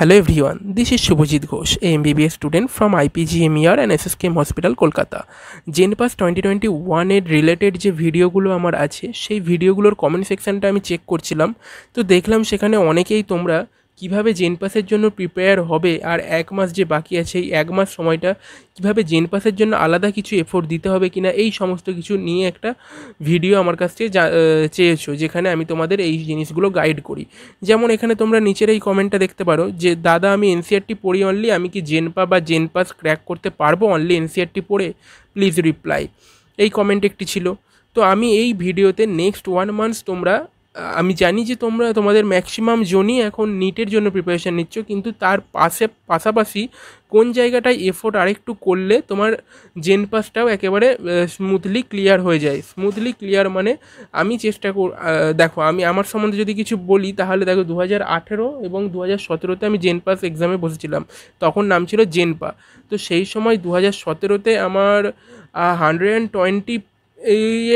Hello everyone, this is Shubhajit Ghosh, a MBBS student from IPGMER and SSKM Hospital, Kolkata. JENPAS twenty twenty ওয়ানের related যে ভিডিওগুলো আমার আছে সেই ভিডিওগুলোর কমেন্ট সেকশানটা আমি চেক করছিলাম তো দেখলাম সেখানে অনেকেই তোমরা কিভাবে জেনপাসের জন্য প্রিপেয়ার হবে আর এক মাস যে বাকি আছে এই এক মাস সময়টা কিভাবে জেনপাসের জন্য আলাদা কিছু এফোর্ট দিতে হবে কিনা এই সমস্ত কিছু নিয়ে একটা ভিডিও আমার কাছ থেকে চেয়েছো যেখানে আমি তোমাদের এই জিনিসগুলো গাইড করি যেমন এখানে তোমরা নিচের এই কমেন্টটা দেখতে পারো যে দাদা আমি এনসিআরটি পড়ি অনলি আমি কি জেনপা বা জেনপাস ক্র্যাক করতে পারবো অনলি এনসিআরটি পড়ে প্লিজ রিপ্লাই এই কমেন্ট একটি ছিল তো আমি এই ভিডিওতে নেক্সট ওয়ান মান্থস তোমরা আমি জানি যে তোমরা তোমাদের ম্যাক্সিমাম জোনই এখন নিটের জন্য প্রিপারেশান নিচ্ছ কিন্তু তার পাশে পাশাপাশি কোন জায়গাটায় এফোর্ট আরেকটু করলে তোমার জেন পাসটাও একেবারে স্মুথলি ক্লিয়ার হয়ে যায় স্মুথলি ক্লিয়ার মানে আমি চেষ্টা কর দেখো আমি আমার সম্বন্ধে যদি কিছু বলি তাহলে দেখো দু হাজার আঠেরো এবং দু হাজার সতেরোতে আমি জেন পাস এক্সামে বসেছিলাম তখন নাম ছিল জেনপা তো সেই সময় দু হাজার সতেরোতে আমার হান্ড্রেড অ্যান্ড টোয়েন্টি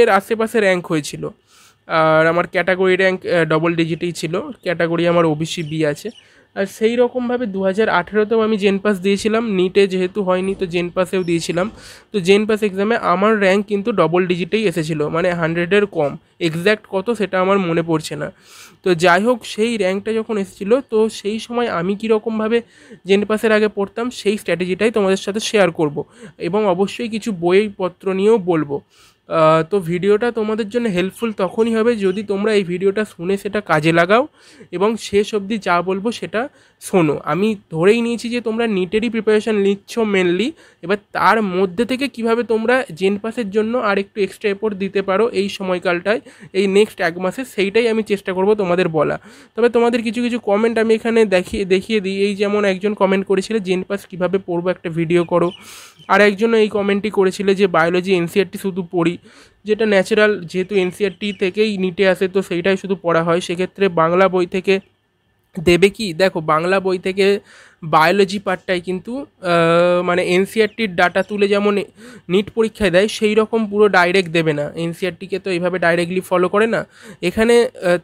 এর আশেপাশে র্যাঙ্ক হয়েছিল আর আমার ক্যাটাগরি র্যাঙ্ক ডবল ডিজিটেই ছিল ক্যাটাগরি আমার ওবিসি বি আছে আর সেই রকমভাবে দু হাজার আঠেরোতেও আমি জেন পাস দিয়েছিলাম নিটে যেহেতু হয়নি তো জেন পাসেও দিয়েছিলাম তো জেন পাস এক্সামে আমার র্যাঙ্ক কিন্তু ডবল ডিজিটেই এসেছিলো মানে হান্ড্রেডের কম এক্স্যাক্ট কত সেটা আমার মনে পড়ছে না তো যাই হোক সেই র্যাঙ্কটা যখন এসেছিলো তো সেই সময় আমি কীরকমভাবে পাসের আগে পড়তাম সেই স্ট্র্যাটেজিটাই তোমাদের সাথে শেয়ার করব এবং অবশ্যই কিছু বইপত্র নিয়েও বলবো তো ভিডিওটা তোমাদের জন্য হেল্পফুল তখনই হবে যদি তোমরা এই ভিডিওটা শুনে সেটা কাজে লাগাও এবং শেষ অবধি যা বলবো সেটা শোনো আমি ধরেই নিয়েছি যে তোমরা নিটেরই প্রিপারেশান নিচ্ছ মেনলি এবার তার মধ্যে থেকে কিভাবে তোমরা জেন পাসের জন্য আর একটু এক্সট্রা এফোর্ট দিতে পারো এই সময়কালটায় এই নেক্সট এক মাসে সেইটাই আমি চেষ্টা করব তোমাদের বলা তবে তোমাদের কিছু কিছু কমেন্ট আমি এখানে দেখিয়ে দেখিয়ে দিই এই যেমন একজন কমেন্ট করেছিল জেন পাস কীভাবে পড়বো একটা ভিডিও করো আর একজনও এই কমেন্টটি করেছিল যে বায়োলজি এনসিআরটি e শুধু পড়ি যেটা ন্যাচারাল যেহেতু এনসিআরটি e থেকেই নিটে আসে তো সেইটাই শুধু পড়া হয় সেক্ষেত্রে বাংলা বই থেকে দেবে কি দেখো বাংলা বই থেকে বায়োলজি পার্টটাই কিন্তু মানে এনসিআরটির e ডাটা তুলে যেমন নিট পরীক্ষায় দেয় সেই রকম পুরো ডাইরেক্ট দেবে না এনসিআরটিকে e তো এইভাবে ডাইরেক্টলি ফলো করে না এখানে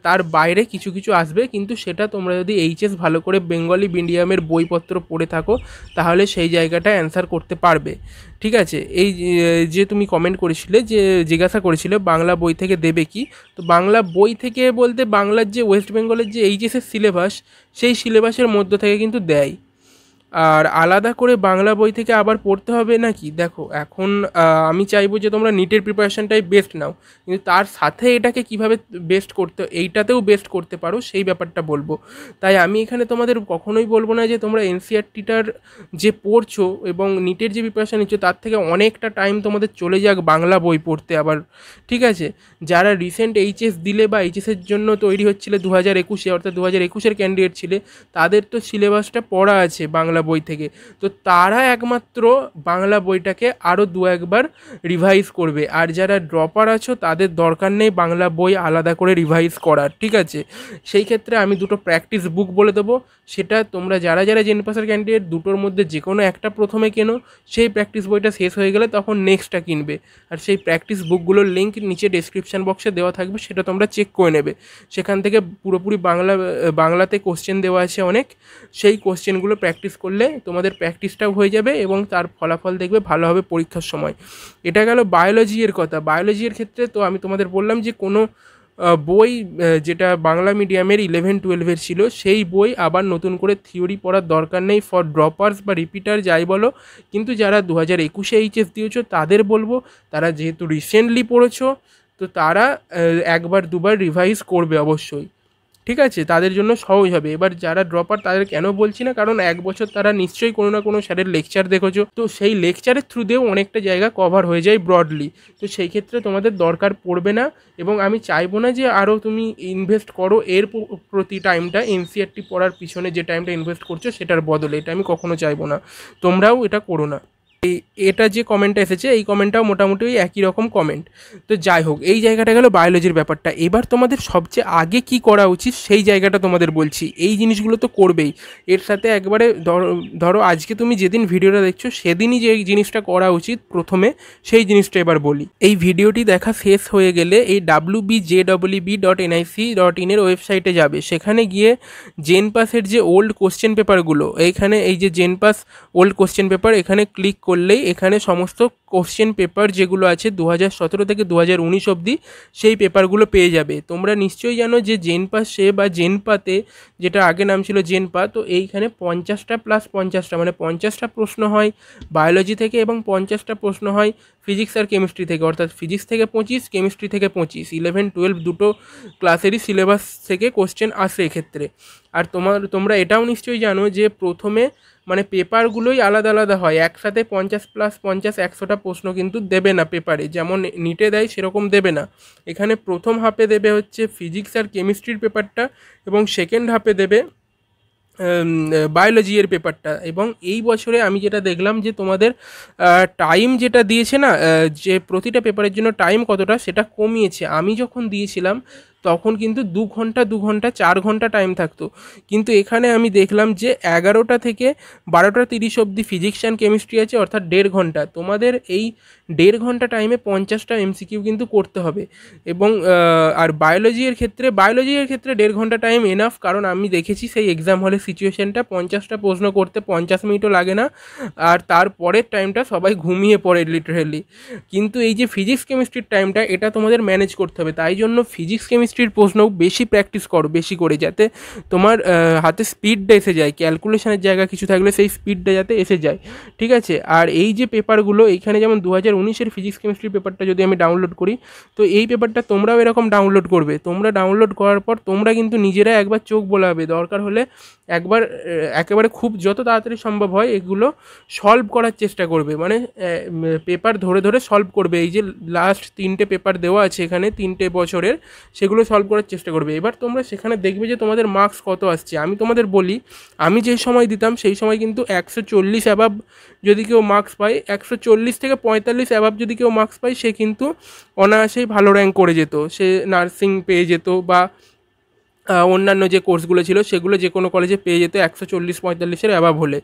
তার বাইরে কিছু কিছু আসবে কিন্তু সেটা তোমরা যদি এইচএস ভালো করে বেঙ্গলি মিডিয়ামের বইপত্র পড়ে থাকো তাহলে সেই জায়গাটা অ্যান্সার করতে পারবে ঠিক আছে এই যে তুমি কমেন্ট করেছিলে যে জিজ্ঞাসা করেছিলে বাংলা বই থেকে দেবে কি তো বাংলা বই থেকে বলতে বাংলার যে ওয়েস্ট বেঙ্গলের যে এইচএসের সিলেবাস সেই সিলেবাসের মধ্য থেকে কিন্তু দেয় আর আলাদা করে বাংলা বই থেকে আবার পড়তে হবে নাকি দেখো এখন আমি চাইবো যে তোমরা নিটের প্রিপারেশানটাই বেস্ট নাও কিন্তু তার সাথে এটাকে কিভাবে বেস্ট করতে এইটাতেও বেস্ট করতে পারো সেই ব্যাপারটা বলবো তাই আমি এখানে তোমাদের কখনোই বলবো না যে তোমরা এনসিআরটিটার e যে পড়ছো এবং নিটের যে প্রিপারেশান নিচ্ছ তার থেকে অনেকটা টাইম তোমাদের চলে যাক বাংলা বই পড়তে আবার ঠিক আছে যারা রিসেন্ট এইচএস দিলে বা এইচএসের জন্য তৈরি হচ্ছিলে দু হাজার একুশে অর্থাৎ দু হাজার একুশের ক্যান্ডিডেট ছিলে তাদের তো সিলেবাসটা পড়া আছে বাংলা বাংলা বই থেকে তো তারা একমাত্র বাংলা বইটাকে আরও দু একবার রিভাইজ করবে আর যারা ড্রপার আছো তাদের দরকার নেই বাংলা বই আলাদা করে রিভাইজ করার ঠিক আছে সেই ক্ষেত্রে আমি দুটো প্র্যাকটিস বুক বলে দেবো সেটা তোমরা যারা যারা জেন পাসার ক্যান্ডিডেট দুটোর মধ্যে যে কোনো একটা প্রথমে কেনো সেই প্র্যাকটিস বইটা শেষ হয়ে গেলে তখন নেক্সটটা কিনবে আর সেই প্র্যাকটিস বুকগুলোর লিঙ্ক নিচে ডিসক্রিপশান বক্সে দেওয়া থাকবে সেটা তোমরা চেক করে নেবে সেখান থেকে পুরোপুরি বাংলা বাংলাতে কোশ্চেন দেওয়া আছে অনেক সেই কোশ্চেনগুলো প্র্যাকটিস করলে করলে তোমাদের প্র্যাকটিসটাও হয়ে যাবে এবং তার ফলাফল দেখবে ভালোভাবে পরীক্ষার সময় এটা গেল বায়োলজির কথা বায়োলজির ক্ষেত্রে তো আমি তোমাদের বললাম যে কোনো বই যেটা বাংলা মিডিয়ামের ইলেভেন টুয়েলভের ছিল সেই বই আবার নতুন করে থিওরি পড়ার দরকার নেই ফর ড্রপার্স বা রিপিটার যাই বলো কিন্তু যারা দু হাজার একুশে এইচএস দিয়েছো তাদের বলবো তারা যেহেতু রিসেন্টলি পড়েছো তো তারা একবার দুবার রিভাইজ করবে অবশ্যই ঠিক আছে তাদের জন্য সহজ হবে এবার যারা ড্রপার তাদের কেন বলছি না কারণ এক বছর তারা নিশ্চয়ই কোনো না কোনো স্যারের লেকচার দেখেছো তো সেই লেকচারের থ্রু দিয়েও অনেকটা জায়গা কভার হয়ে যায় ব্রডলি তো সেই ক্ষেত্রে তোমাদের দরকার পড়বে না এবং আমি চাইবো না যে আরও তুমি ইনভেস্ট করো এর প্রতি টাইমটা এনসিআরটি পড়ার পিছনে যে টাইমটা ইনভেস্ট করছো সেটার বদলে এটা আমি কখনো চাইবো না তোমরাও এটা করো না এটা যে কমেন্টটা এসেছে এই কমেন্টটাও মোটামুটি ওই একই রকম কমেন্ট তো যাই হোক এই জায়গাটা গেল বায়োলজির ব্যাপারটা এবার তোমাদের সবচেয়ে আগে কি করা উচিত সেই জায়গাটা তোমাদের বলছি এই জিনিসগুলো তো করবেই এর সাথে একবারে ধরো ধরো আজকে তুমি যেদিন ভিডিওটা দেখছো সেদিনই যে জিনিসটা করা উচিত প্রথমে সেই জিনিসটা এবার বলি এই ভিডিওটি দেখা শেষ হয়ে গেলে এই W B J W B dot NIC dot ইনের ওয়েবসাইটে যাবে সেখানে গিয়ে জেন পাসের যে ওল্ড কোশ্চেন পেপারগুলো এইখানে এই যে JENPAS old question paper এখানে ক্লিক করলেই এখানে সমস্ত কোশ্চেন পেপার যেগুলো আছে দু হাজার সতেরো থেকে দু হাজার উনিশ অবধি সেই পেপারগুলো পেয়ে যাবে তোমরা নিশ্চয়ই জানো যে জেনপা সে বা জেনপাতে যেটা আগে নাম ছিল জেনপা তো এইখানে পঞ্চাশটা প্লাস পঞ্চাশটা মানে পঞ্চাশটা প্রশ্ন হয় বায়োলজি থেকে এবং পঞ্চাশটা প্রশ্ন হয় ফিজিক্স আর কেমিস্ট্রি থেকে অর্থাৎ ফিজিক্স থেকে পঁচিশ কেমিস্ট্রি থেকে পঁচিশ ইলেভেন টুয়েলভ দুটো ক্লাসেরই সিলেবাস থেকে কোশ্চেন আসে এক্ষেত্রে আর তোমার তোমরা এটাও নিশ্চয়ই জানো যে প্রথমে মানে পেপারগুলোই আলাদা আলাদা হয় একসাথে পঞ্চাশ প্লাস পঞ্চাশ একশোটা প্রশ্ন কিন্তু দেবে না পেপারে যেমন নিটে দেয় সেরকম দেবে না এখানে প্রথম হাফে দেবে হচ্ছে ফিজিক্স আর কেমিস্ট্রির পেপারটা এবং সেকেন্ড হাফে দেবে বায়োলজি পেপারটা এবং এই বছরে আমি যেটা দেখলাম যে তোমাদের টাইম যেটা দিয়েছে না যে প্রতিটা পেপারের জন্য টাইম কতটা সেটা কমিয়েছে আমি যখন দিয়েছিলাম তখন কিন্তু দু ঘন্টা দু ঘন্টা চার ঘন্টা টাইম থাকতো কিন্তু এখানে আমি দেখলাম যে এগারোটা থেকে বারোটা তিরিশ অবধি ফিজিক্স অ্যান্ড কেমিস্ট্রি আছে অর্থাৎ দেড় ঘন্টা তোমাদের এই দেড় ঘন্টা টাইমে পঞ্চাশটা এমসিকিউ কিন্তু করতে হবে এবং আর বায়োলজির ক্ষেত্রে বায়োলজির ক্ষেত্রে দেড় ঘন্টা টাইম এনাফ কারণ আমি দেখেছি সেই এক্সাম হলে সিচুয়েশানটা পঞ্চাশটা প্রশ্ন করতে পঞ্চাশ মিনিটও লাগে না আর তারপরের টাইমটা সবাই ঘুমিয়ে পড়ে লিটারেলি কিন্তু এই যে ফিজিক্স কেমিস্ট্রির টাইমটা এটা তোমাদের ম্যানেজ করতে হবে তাই জন্য ফিজিক্স কেমিস্ট্রি কেমিস্ট্রির প্রশ্নও বেশি প্র্যাকটিস করো বেশি করে যাতে তোমার হাতে স্পিডটা এসে যায় ক্যালকুলেশনের জায়গা কিছু থাকলে সেই স্পিডটা যাতে এসে যায় ঠিক আছে আর এই যে পেপারগুলো এইখানে যেমন দু হাজার উনিশের ফিজিক্স কেমিস্ট্রির পেপারটা যদি আমি ডাউনলোড করি তো এই পেপারটা তোমরাও এরকম ডাউনলোড করবে তোমরা ডাউনলোড করার পর তোমরা কিন্তু নিজেরা একবার চোখ বোলাবে দরকার হলে একবার একেবারে খুব যত তাড়াতাড়ি সম্ভব হয় এগুলো সলভ করার চেষ্টা করবে মানে পেপার ধরে ধরে সলভ করবে এই যে লাস্ট তিনটে পেপার দেওয়া আছে এখানে তিনটে বছরের সেগুলো সেগুলো সলভ করার চেষ্টা করবে এবার তোমরা সেখানে দেখবে যে তোমাদের মার্কস কত আসছে আমি তোমাদের বলি আমি যেই সময় দিতাম সেই সময় কিন্তু একশো চল্লিশ অ্যাবাব যদি কেউ মার্কস পায় একশো চল্লিশ থেকে পঁয়তাল্লিশ অ্যাবাব যদি কেউ মার্কস পায় সে কিন্তু অনায়াসেই ভালো র্যাঙ্ক করে যেত সে নার্সিং পেয়ে যেত বা অন্যান্য যে কোর্সগুলো ছিল সেগুলো যে কোনো কলেজে পেয়ে যেত একশো চল্লিশ পঁয়তাল্লিশের অ্যাভাব হলে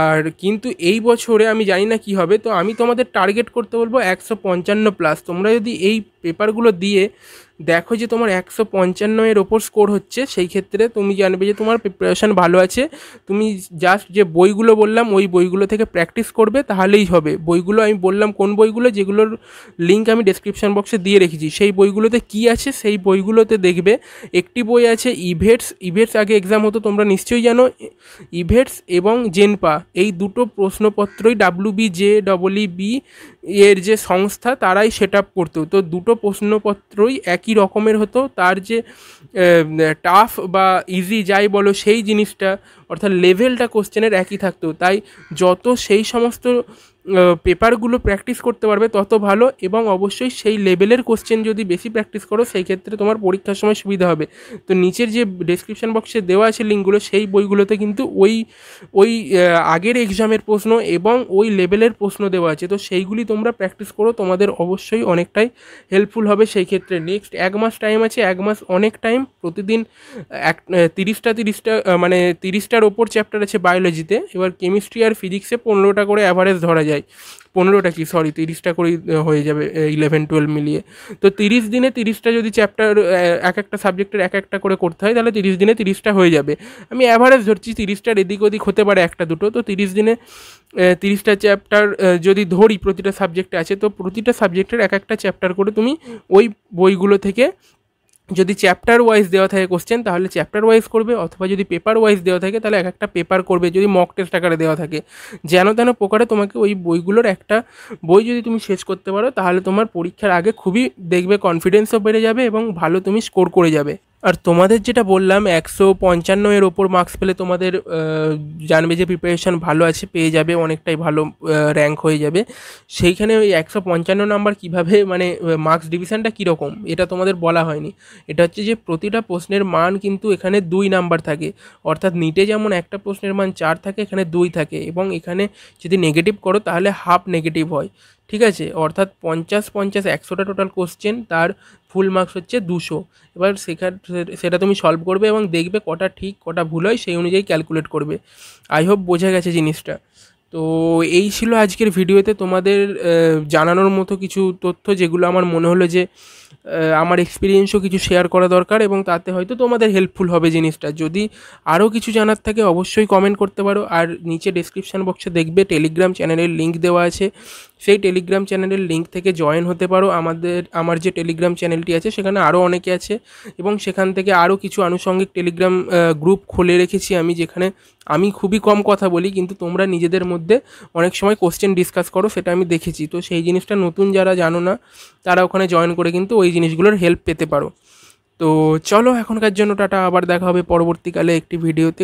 আর কিন্তু এই বছরে আমি জানি না কি হবে তো আমি তোমাদের টার্গেট করতে বলবো একশো পঞ্চান্ন প্লাস তোমরা যদি এই পেপারগুলো দিয়ে দেখো যে তোমার একশো পঞ্চান্নয়ের ওপর স্কোর হচ্ছে সেই ক্ষেত্রে তুমি জানবে যে তোমার প্রিপারেশান ভালো আছে তুমি জাস্ট যে বইগুলো বললাম ওই বইগুলো থেকে প্র্যাকটিস করবে তাহলেই হবে বইগুলো আমি বললাম কোন বইগুলো যেগুলোর লিঙ্ক আমি ডেসক্রিপশান বক্সে দিয়ে রেখেছি সেই বইগুলোতে কি আছে সেই বইগুলোতে দেখবে একটি বই আছে ইভেটস ইভেটস আগে এক্সাম হতো তোমরা নিশ্চয়ই জানো ইভেটস এবং জেনপা এই দুটো প্রশ্নপত্রই W B J double B এর যে সংস্থা তারাই সেট আপ করতো তো দুটো প্রশ্নপত্রই একই রকমের হতো তার যে টাফ বা ইজি যাই বলো সেই জিনিসটা অর্থাৎ লেভেলটা কোশ্চেনের একই থাকতো তাই যত সেই সমস্ত পেপারগুলো প্র্যাকটিস করতে পারবে তত ভালো এবং অবশ্যই সেই লেভেলের কোশ্চেন যদি বেশি প্র্যাকটিস করো সেই ক্ষেত্রে তোমার পরীক্ষার সময় সুবিধা হবে তো নিচের যে ডেসক্রিপশন বক্সে দেওয়া আছে লিঙ্কগুলো সেই বইগুলোতে কিন্তু ওই ওই আগের এক্সামের প্রশ্ন এবং ওই লেভেলের প্রশ্ন দেওয়া আছে তো সেইগুলি তোমরা প্র্যাকটিস করো তোমাদের অবশ্যই অনেকটাই হেল্পফুল হবে সেই ক্ষেত্রে নেক্সট এক মাস টাইম আছে এক মাস অনেক টাইম প্রতিদিন এক তিরিশটা তিরিশটা মানে তিরিশটার ওপর চ্যাপ্টার আছে বায়োলজিতে এবার কেমিস্ট্রি আর ফিজিক্সে পনেরোটা করে অ্যাভারেজ ধরা যায় যায় পনেরোটা কি সরি তিরিশটা করেই হয়ে যাবে ইলেভেন টুয়েলভ মিলিয়ে তো তিরিশ দিনে তিরিশটা যদি চ্যাপ্টার এক একটা সাবজেক্টের এক একটা করে করতে হয় তাহলে তিরিশ দিনে তিরিশটা হয়ে যাবে আমি অ্যাভারেজ ধরছি তিরিশটার এদিক ওদিক হতে পারে একটা দুটো তো তিরিশ দিনে তিরিশটা চ্যাপ্টার যদি ধরি প্রতিটা সাবজেক্টে আছে তো প্রতিটা সাবজেক্টের এক একটা চ্যাপ্টার করে তুমি ওই বইগুলো থেকে যদি চ্যাপ্টার ওয়াইজ দেওয়া থাকে কোশ্চেন তাহলে চ্যাপ্টার ওয়াইজ করবে অথবা যদি পেপার ওয়াইজ দেওয়া থাকে তাহলে এক একটা পেপার করবে যদি মক টেস্ট আকারে দেওয়া থাকে যেন তেন প্রকারে তোমাকে ওই বইগুলোর একটা বই যদি তুমি শেষ করতে পারো তাহলে তোমার পরীক্ষার আগে খুবই দেখবে কনফিডেন্সও বেড়ে যাবে এবং ভালো তুমি স্কোর করে যাবে আর তোমাদের যেটা বললাম একশো পঞ্চান্ন এর ওপর মার্কস পেলে তোমাদের জানবে যে প্রিপারেশান ভালো আছে পেয়ে যাবে অনেকটাই ভালো র্যাঙ্ক হয়ে যাবে সেইখানে ওই একশো পঞ্চান্ন নাম্বার কীভাবে মানে মার্কস ডিভিশনটা কীরকম এটা তোমাদের বলা হয়নি এটা হচ্ছে যে প্রতিটা প্রশ্নের মান কিন্তু এখানে দুই নাম্বার থাকে অর্থাৎ নিটে যেমন একটা প্রশ্নের মান চার থাকে এখানে দুই থাকে এবং এখানে যদি নেগেটিভ করো তাহলে হাফ নেগেটিভ হয় ঠিক আছে অর্থাৎ পঞ্চাশ পঞ্চাশ একশোটা টোটাল কোশ্চেন তার ফুল মার্কস হচ্ছে দুশো এবার সেখান সেটা তুমি সলভ করবে এবং দেখবে কটা ঠিক কটা ভুল হয় সেই অনুযায়ী ক্যালকুলেট করবে আই হোপ বোঝা গেছে জিনিসটা তো এই ছিল আজকের ভিডিওতে তোমাদের জানানোর মতো কিছু তথ্য যেগুলো আমার মনে হলো যে আমার এক্সপিরিয়েন্সও কিছু শেয়ার করা দরকার এবং তাতে হয়তো তোমাদের হেল্পফুল হবে জিনিসটা যদি আরও কিছু জানার থাকে অবশ্যই কমেন্ট করতে পারো আর নিচে ডিসক্রিপশান বক্সে দেখবে টেলিগ্রাম চ্যানেলের লিঙ্ক দেওয়া আছে সেই টেলিগ্রাম চ্যানেলের লিঙ্ক থেকে জয়েন হতে পারো আমাদের আমার যে টেলিগ্রাম চ্যানেলটি আছে সেখানে আরও অনেকে আছে এবং সেখান থেকে আরও কিছু আনুষঙ্গিক টেলিগ্রাম গ্রুপ খুলে রেখেছি আমি যেখানে আমি খুবই কম কথা বলি কিন্তু তোমরা নিজেদের মধ্যে অনেক সময় কোশ্চেন ডিসকাস করো সেটা আমি দেখেছি তো সেই জিনিসটা নতুন যারা জানো না তারা ওখানে জয়েন করে কিন্তু ওই জিনিসগুলোর হেল্প পেতে পারো তো চলো এখনকার জন্য টাটা আবার দেখা হবে পরবর্তীকালে একটি ভিডিওতে